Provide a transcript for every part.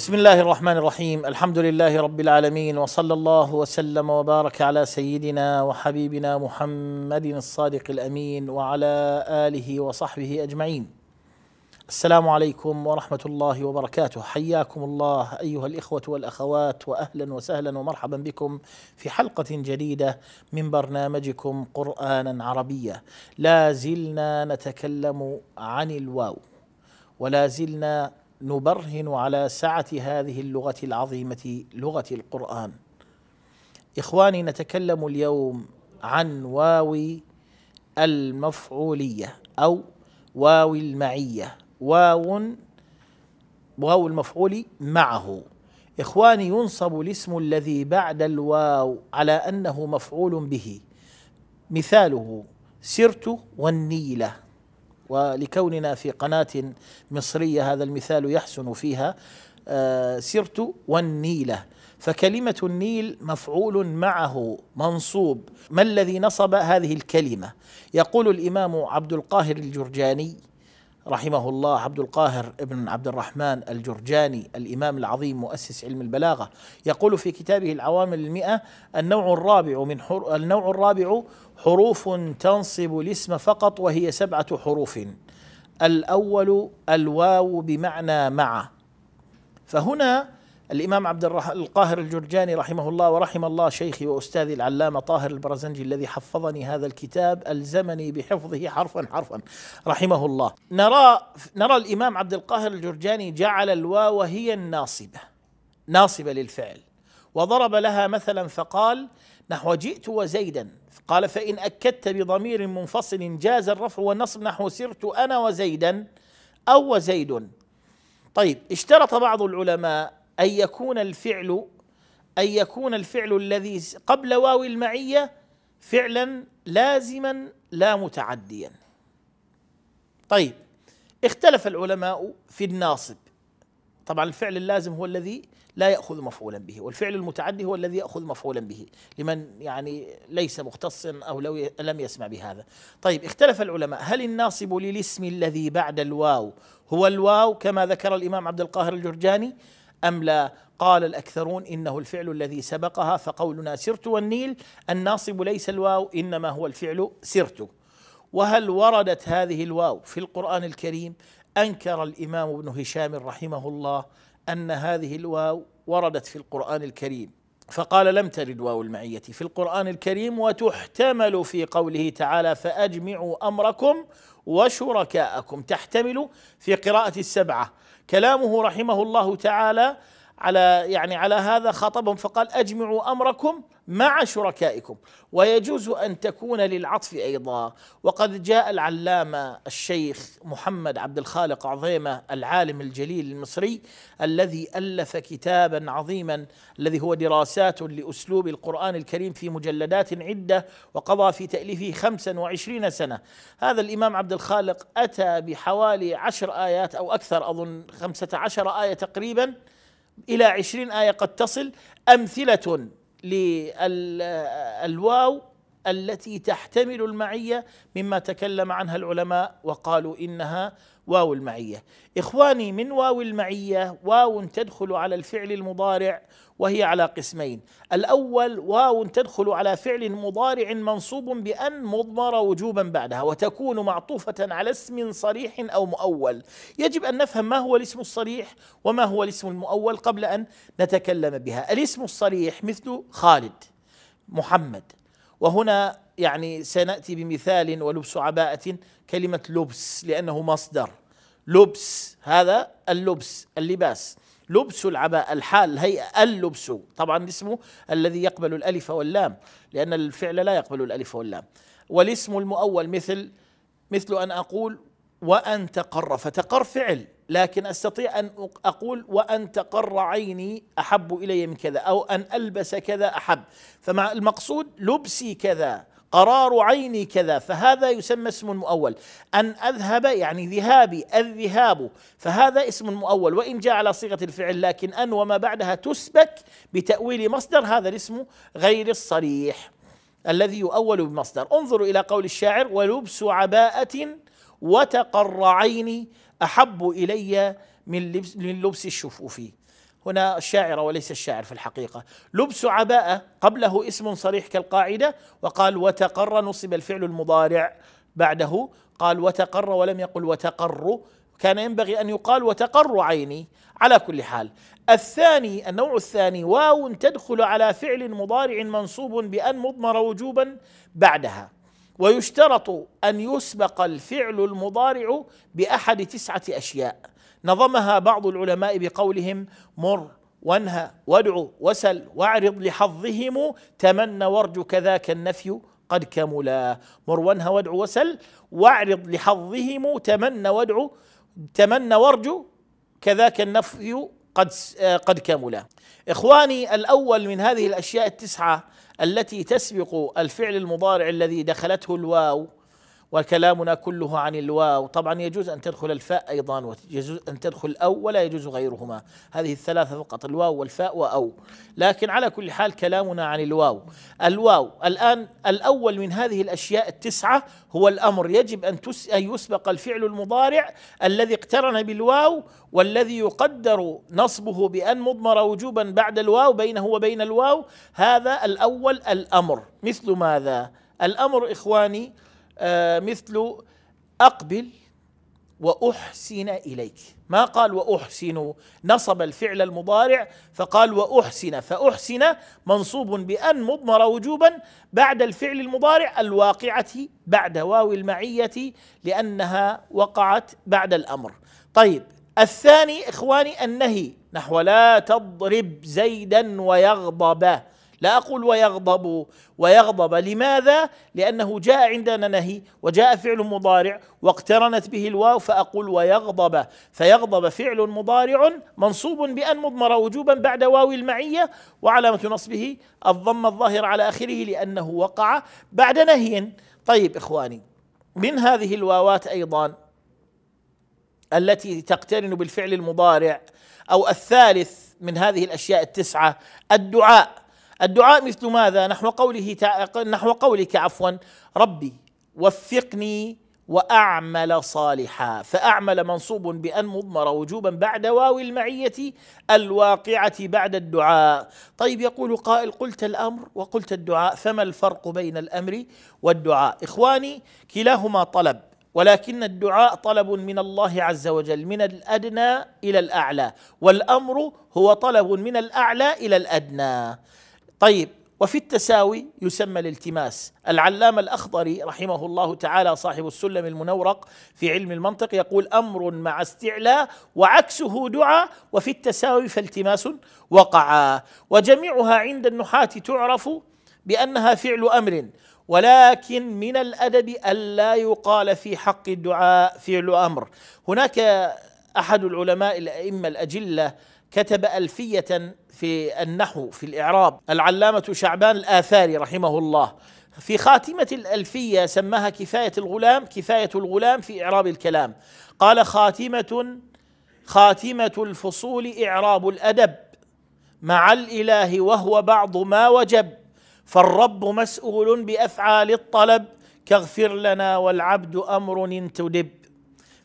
بسم الله الرحمن الرحيم الحمد لله رب العالمين وصلى الله وسلم وبارك على سيدنا وحبيبنا محمد الصادق الامين وعلى اله وصحبه اجمعين السلام عليكم ورحمه الله وبركاته حياكم الله ايها الاخوه والاخوات واهلا وسهلا ومرحبا بكم في حلقه جديده من برنامجكم قرانا عربيا لا زلنا نتكلم عن الواو ولا زلنا نبرهن على سعه هذه اللغه العظيمه لغه القران اخواني نتكلم اليوم عن واو المفعوليه او واو المعيه واو واو المفعول معه اخواني ينصب الاسم الذي بعد الواو على انه مفعول به مثاله سرت والنيله ولكوننا في قناة مصرية هذا المثال يحسن فيها آه، سرت والنيلة فكلمة النيل مفعول معه منصوب ما الذي نصب هذه الكلمة يقول الإمام عبد القاهر الجرجاني رحمه الله عبد القاهر ابن عبد الرحمن الجرجاني الإمام العظيم مؤسس علم البلاغة يقول في كتابه العوامل المئة النوع الرابع من حر النوع الرابع حروف تنصب الاسم فقط وهي سبعة حروف الأول الواو بمعنى مع فهنا الإمام عبد القاهر الجرجاني رحمه الله ورحم الله شيخي وأستاذي العلامة طاهر البرزنجي الذي حفظني هذا الكتاب ألزمني بحفظه حرفا حرفا رحمه الله نرى نرى الإمام عبد القاهر الجرجاني جعل الواو هي الناصبة ناصبة للفعل وضرب لها مثلا فقال نحو جئت وزيدا قال فإن أكدت بضمير منفصل جاز الرفع والنصب نحو سرت أنا وزيدا أو وزيد طيب اشترط بعض العلماء أن يكون الفعل أن يكون الفعل الذي قبل واو المعية فعلا لازما لا متعديا طيب اختلف العلماء في الناصب طبعا الفعل اللازم هو الذي لا يأخذ مفعولا به والفعل المتعدي هو الذي يأخذ مفعولا به لمن يعني ليس مختصا أو لو لم يسمع بهذا طيب اختلف العلماء هل الناصب للاسم الذي بعد الواو هو الواو كما ذكر الإمام عبد القاهر الجرجاني أم لا قال الأكثرون إنه الفعل الذي سبقها فقولنا سرت والنيل الناصب ليس الواو إنما هو الفعل سرت وهل وردت هذه الواو في القرآن الكريم أنكر الإمام ابن هشام رحمه الله أن هذه الواو وردت في القرآن الكريم فقال لم ترد واو المعية في القرآن الكريم وتحتمل في قوله تعالى فأجمعوا أمركم وشركاءكم تحتمل في قراءة السبعة كلامه رحمه الله تعالى على يعني على هذا خطبهم فقال أجمعوا أمركم مع شركائكم ويجوز ان تكون للعطف ايضا وقد جاء العلامه الشيخ محمد عبد الخالق عظيمه العالم الجليل المصري الذي الف كتابا عظيما الذي هو دراسات لاسلوب القران الكريم في مجلدات عده وقضى في تاليفه 25 سنه هذا الامام عبد الخالق اتى بحوالي عشر ايات او اكثر اظن 15 ايه تقريبا إلى عشرين آية قد تصل أمثلة للواو التي تحتمل المعية مما تكلم عنها العلماء وقالوا إنها واو المعية إخواني من واو المعية واو تدخل على الفعل المضارع وهي على قسمين الأول واو تدخل على فعل مضارع منصوب بأن مضمر وجوبا بعدها وتكون معطوفة على اسم صريح أو مؤول يجب أن نفهم ما هو الاسم الصريح وما هو الاسم المؤول قبل أن نتكلم بها الاسم الصريح مثل خالد محمد وهنا يعني سناتي بمثال ولبس عباءه كلمه لبس لانه مصدر لبس هذا اللبس اللباس لبس العباءة الحال الهيئة اللبس طبعا اسمه الذي يقبل الألف واللام لأن الفعل لا يقبل الألف واللام والاسم المؤول مثل مثل أن أقول وأن تقر فتقر فعل لكن أستطيع أن أقول وأن تقر عيني أحب إلي من كذا أو أن ألبس كذا أحب فمع المقصود لبسي كذا قرار عيني كذا فهذا يسمى اسم مؤول أن أذهب يعني ذهابي الذهاب فهذا اسم مؤول وإن جاء على صيغة الفعل لكن أن وما بعدها تسبك بتأويل مصدر هذا الاسم غير الصريح الذي يؤول بمصدر انظروا إلى قول الشاعر ولبس عباءة وتقرعين أحب إلي من لبس, من لبس الشفوف هنا الشاعر وليس الشاعر في الحقيقة لبس عباءة قبله اسم صريح كالقاعدة وقال وتقر نصب الفعل المضارع بعده قال وتقر ولم يقل وتقر كان ينبغي أن يقال وتقر عيني على كل حال الثاني النوع الثاني واو تدخل على فعل مضارع منصوب بأن مضمر وجوبا بعدها ويشترط ان يسبق الفعل المضارع باحد تسعه اشياء نظمها بعض العلماء بقولهم مر وانهى وادع وسل واعرض لحظهم تمنى وارجو كذاك النفي قد كملا مر وانهى وادع وسل واعرض لحظهم تمنى وادع تمنى وارجو كذاك النفي قد آه، قد كملا اخواني الاول من هذه الاشياء التسعه التي تسبق الفعل المضارع الذي دخلته الواو وكلامنا كله عن الواو طبعا يجوز أن تدخل الفاء أيضا ويجوز أن تدخل أو ولا يجوز غيرهما هذه الثلاثة فقط الواو والفاء وأو لكن على كل حال كلامنا عن الواو الواو الآن الأول من هذه الأشياء التسعة هو الأمر يجب أن, أن يسبق الفعل المضارع الذي اقترن بالواو والذي يقدر نصبه بأن مضمر وجوبا بعد الواو بينه وبين الواو هذا الأول الأمر مثل ماذا الأمر إخواني آه، مثل أقبل وأحسن إليك ما قال وأحسن نصب الفعل المضارع فقال وأحسن فأحسن منصوب بأن مضمر وجوبا بعد الفعل المضارع الواقعة بعد واو المعية لأنها وقعت بعد الأمر طيب الثاني إخواني النهي نحو لا تضرب زيدا ويغضب لا أقول ويغضب ويغضب لماذا؟ لأنه جاء عندنا نهي وجاء فعل مضارع واقترنت به الواو فأقول ويغضب فيغضب فعل مضارع منصوب بأن مضمر وجوبا بعد واو المعية وعلامة نصبه الضم الظاهر على آخره لأنه وقع بعد نهي طيب إخواني من هذه الواوات أيضا التي تقترن بالفعل المضارع او الثالث من هذه الاشياء التسعه الدعاء الدعاء مثل ماذا نحو قوله نحو قولك عفوا ربي وفقني واعمل صالحا فاعمل منصوب بان مضمر وجوبا بعد واو المعيه الواقعه بعد الدعاء طيب يقول قائل قلت الامر وقلت الدعاء فما الفرق بين الامر والدعاء اخواني كلاهما طلب ولكن الدعاء طلب من الله عز وجل من الادنى الى الاعلى والامر هو طلب من الاعلى الى الادنى طيب وفي التساوي يسمى الالتماس العلامة الأخضري رحمه الله تعالى صاحب السلم المنورق في علم المنطق يقول أمر مع استعلاء وعكسه دعاء وفي التساوي فالتماس وقعا وجميعها عند النحاة تعرف بأنها فعل أمر ولكن من الأدب ألا يقال في حق الدعاء فعل أمر هناك أحد العلماء الأئمة الأجلة كتب ألفية في النحو في الإعراب العلامة شعبان الآثاري رحمه الله في خاتمة الألفية سماها كفاية الغلام كفاية الغلام في إعراب الكلام قال خاتمة خاتمة الفصول إعراب الأدب مع الإله وهو بعض ما وجب فالرب مسؤول بأفعال الطلب كاغفر لنا والعبد أمر تدب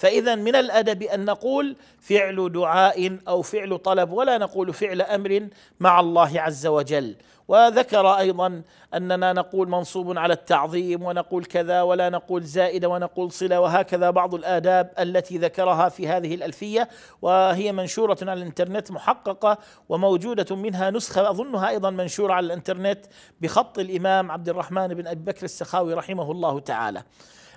فاذا من الادب ان نقول فعل دعاء او فعل طلب ولا نقول فعل امر مع الله عز وجل وذكر ايضا اننا نقول منصوب على التعظيم ونقول كذا ولا نقول زائد ونقول صله وهكذا بعض الاداب التي ذكرها في هذه الالفيه وهي منشوره على الانترنت محققه وموجوده منها نسخه اظنها ايضا منشوره على الانترنت بخط الامام عبد الرحمن بن ابي بكر السخاوي رحمه الله تعالى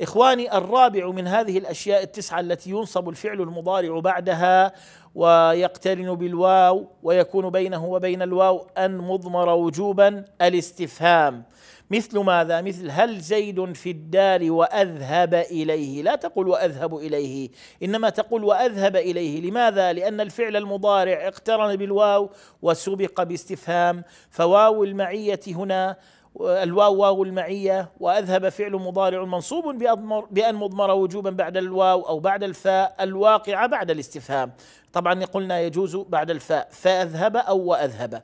اخواني الرابع من هذه الاشياء التسعه التي ينصب الفعل المضارع بعدها ويقترن بالواو ويكون بينه وبين الواو ان مضمر وجوبا الاستفهام مثل ماذا؟ مثل هل زيد في الدار واذهب اليه، لا تقول واذهب اليه، انما تقول واذهب اليه، لماذا؟ لان الفعل المضارع اقترن بالواو وسبق باستفهام فواو المعيه هنا الواو واو المعية وأذهب فعل مضارع منصوب بأضمر بأن مضمر وجوبا بعد الواو أو بعد الفاء الواقعة بعد الاستفهام طبعا قلنا يجوز بعد الفاء فأذهب أو وأذهب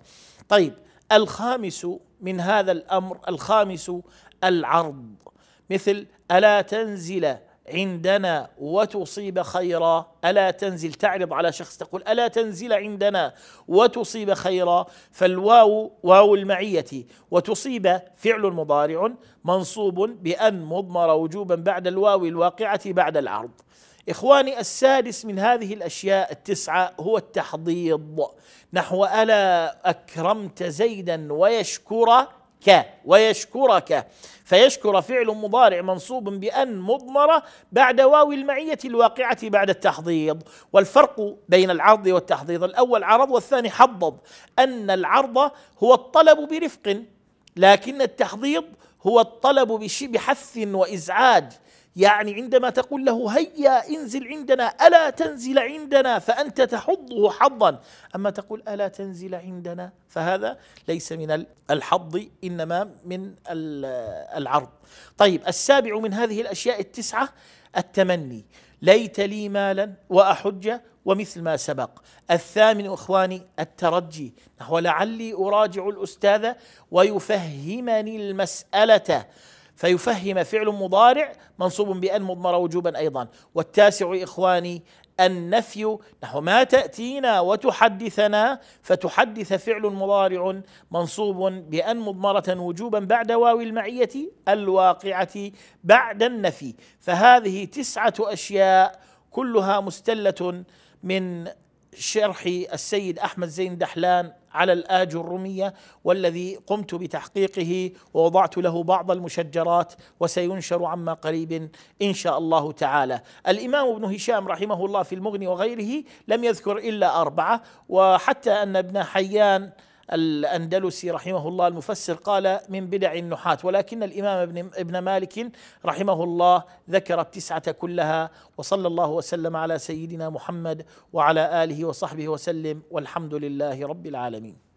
طيب الخامس من هذا الأمر الخامس العرض مثل ألا تنزل عندنا وتصيب خيرا ألا تنزل تعرض على شخص تقول ألا تنزل عندنا وتصيب خيرا فالواو واو المعية وتصيب فعل مضارع منصوب بأن مضمر وجوبا بعد الواو الواقعة بعد العرض إخواني السادس من هذه الأشياء التسعة هو التحضيض نحو ألا أكرمت زيدا ويشكر ويشكرك فيشكر فعل مضارع منصوب بأن مضمرة بعد واو المعية الواقعة بعد التحضيض والفرق بين العرض والتحضيض الأول عرض والثاني حضض أن العرض هو الطلب برفق لكن التحضيض هو الطلب بحث وإزعاج يعني عندما تقول له هيا انزل عندنا ألا تنزل عندنا فأنت تحضه حظا أما تقول ألا تنزل عندنا فهذا ليس من الحظ إنما من العرض طيب السابع من هذه الأشياء التسعة التمني ليت لي مالا وأحج ومثل ما سبق الثامن اخواني الترجي نحو لعلي اراجع الاستاذ ويفهمني المساله فيفهم فعل مضارع منصوب بأن مضمر وجوبا أيضا والتاسع إخواني النفي نحو ما تأتينا وتحدثنا فتحدث فعل مضارع منصوب بأن مضمرة وجوبا بعد واو المعية الواقعة بعد النفي فهذه تسعة أشياء كلها مستلة من شرح السيد احمد زين دحلان على الاج الروميه والذي قمت بتحقيقه ووضعت له بعض المشجرات وسينشر عما قريب ان شاء الله تعالى. الامام ابن هشام رحمه الله في المغني وغيره لم يذكر الا اربعه وحتى ان ابن حيان الأندلسي رحمه الله المفسر قال من بدع النحات ولكن الإمام ابن, ابن مالك رحمه الله ذكر التسعة كلها وصلى الله وسلم على سيدنا محمد وعلى آله وصحبه وسلم والحمد لله رب العالمين